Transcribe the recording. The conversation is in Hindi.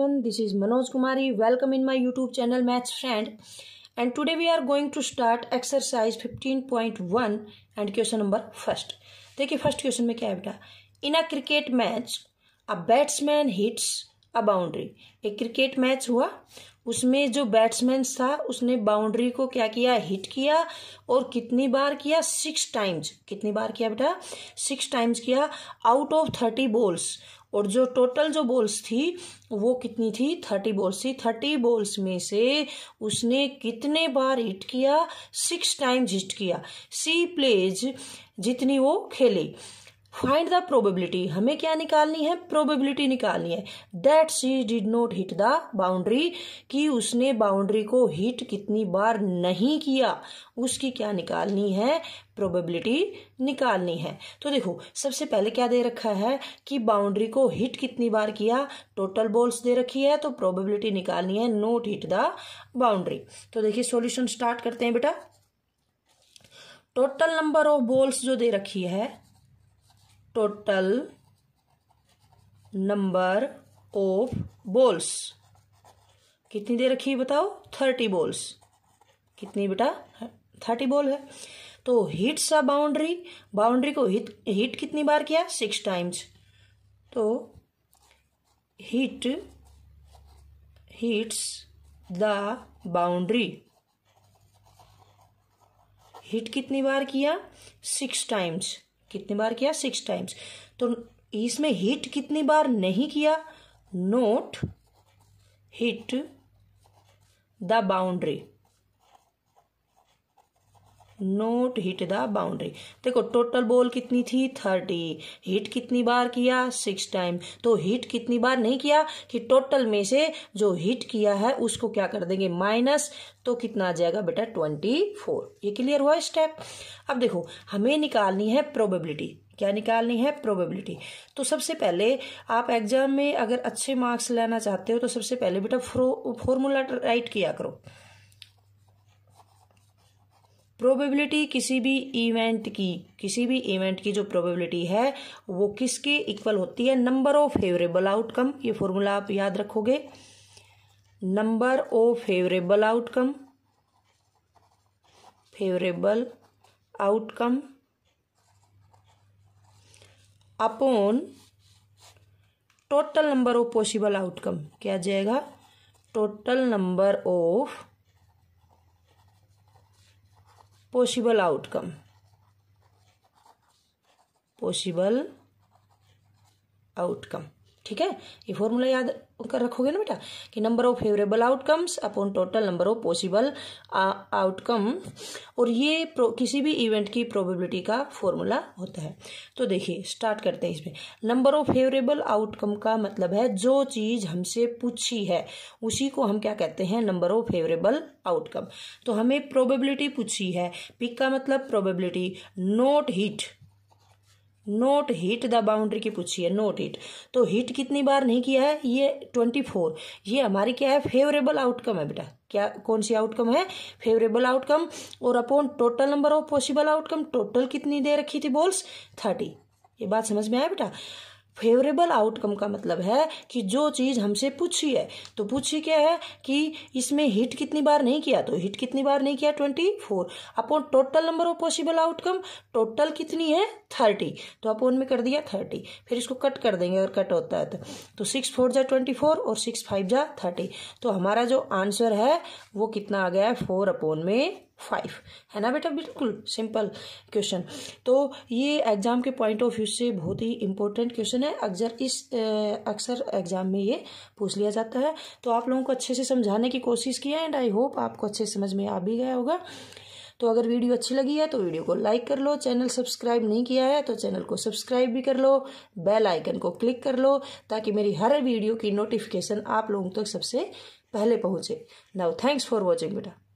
everyone this is Manoj Kumari welcome in my YouTube channel maths friend and today we are going to start exercise fifteen point one and question number first देखिए फर्स्ट क्वेश्चन में क्या है बेटा in a cricket match a batsman hits a boundary एक क्रिकेट मैच हुआ उसमें जो बैट्समैन था उसने बाउंड्री को क्या किया हिट किया और कितनी बार किया सिक्स टाइम्स कितनी बार किया बेटा सिक्स टाइम्स किया आउट ऑफ थर्टी बॉल्स और जो टोटल जो बॉल्स थी वो कितनी थी थर्टी बॉल्स थी थर्टी बॉल्स में से उसने कितने बार हिट किया सिक्स टाइम्स हिट किया सी प्लेज जितनी वो खेले फाइंड द प्रोबेबिलिटी हमें क्या निकालनी है प्रोबेबिलिटी निकालनी है that she did not hit the boundary कि उसने बाउंड्री को हिट कितनी बार नहीं किया उसकी क्या निकालनी है प्रोबेबिलिटी निकालनी है तो देखो सबसे पहले क्या दे रखा है कि बाउंड्री को हिट कितनी बार किया टोटल बॉल्स दे रखी है तो प्रोबेबिलिटी निकालनी है नोट हिट द बाउंड्री तो देखिए सॉल्यूशन स्टार्ट करते हैं बेटा टोटल नंबर ऑफ बॉल्स जो दे रखी है टोटल नंबर ऑफ बॉल्स कितनी दे रखी है बताओ थर्टी बॉल्स कितनी बेटा थर्टी बॉल है तो हिट्स अ बाउंड्री बाउंड्री को हिट हिट कितनी बार किया सिक्स टाइम्स तो hit hits the boundary hit कितनी बार किया सिक्स टाइम्स कितनी बार किया सिक्स टाइम्स तो इसमें हिट कितनी बार नहीं किया not hit the boundary not hit the boundary देखो टोटल बॉल कितनी थी थर्टी हिट कितनी बार किया सिक्स टाइम तो हिट कितनी बार नहीं किया कि टोटल में से जो हिट किया है उसको क्या कर देंगे माइनस तो कितना आ जाएगा बेटा ट्वेंटी फोर ये क्लियर हुआ स्टेप अब देखो हमें निकालनी है प्रोबेबिलिटी क्या निकालनी है प्रोबेबिलिटी तो सबसे पहले आप एग्जाम में अगर अच्छे मार्क्स लेना चाहते हो तो सबसे पहले बेटा फॉर्मूला राइट किया करो प्रोबेबिलिटी किसी भी इवेंट की किसी भी इवेंट की जो प्रोबेबिलिटी है वो किसके इक्वल होती है नंबर ऑफ फेवरेबल आउटकम ये फॉर्मूला आप याद रखोगे number of favourable outcome favourable outcome upon total number of possible outcome क्या जाएगा total number of possible outcome possible outcome ठीक है ये फॉर्मूला याद कर रखोगे ना बेटा कि number of favourable outcomes upon total number of possible outcome और ये किसी भी इवेंट की प्रोबेबिलिटी का फॉर्मूला होता है तो देखिए स्टार्ट करते हैं इसमें नंबर ऑफ फेवरेबल आउटकम का मतलब है जो चीज़ हमसे पूछी है उसी को हम क्या कहते हैं नंबर ऑफ फेवरेबल आउटकम तो हमें प्रोबेबिलिटी पूछी है पिक का मतलब probability not hit not hit the boundary की पूछी है नोट हिट तो हिट कितनी बार नहीं किया है ये ट्वेंटी फोर ये हमारी क्या है फेवरेबल आउटकम है बेटा क्या कौन सी आउटकम है फेवरेबल आउटकम और upon total number of possible outcome total कितनी दे रखी थी बॉल्स थर्टी ये बात समझ में आया बेटा फेवरेबल आउटकम का मतलब है कि जो चीज़ हमसे पूछी है तो पूछी क्या है कि इसमें हिट कितनी बार नहीं किया तो हिट कितनी बार नहीं किया twenty four upon total number of possible outcome total कितनी है थर्टी तो अपॉन में कर दिया थर्टी फिर इसको कट कर देंगे अगर कट होता है तो तो सिक्स फोर जा ट्वेंटी फोर और सिक्स फाइव जा थर्टी तो हमारा जो आंसर है वो कितना आ गया है फोर अपॉन में फाइव है ना बेटा बिल्कुल सिंपल क्वेश्चन तो ये एग्जाम के पॉइंट ऑफ व्यू से बहुत ही इंपॉर्टेंट क्वेश्चन है अक्सर इस अक्सर एग्जाम में ये पूछ लिया जाता है तो आप लोगों को अच्छे से समझाने की कोशिश की है एंड आई होप आपको अच्छे से समझ में आ भी गया होगा तो अगर वीडियो अच्छी लगी है तो वीडियो को लाइक कर लो चैनल सब्सक्राइब नहीं किया है तो चैनल को सब्सक्राइब भी कर लो बेल आइकन को क्लिक कर लो ताकि मेरी हर वीडियो की नोटिफिकेशन आप लोगों तक सबसे पहले पहुंचे नाउ थैंक्स फॉर वॉचिंग बेटा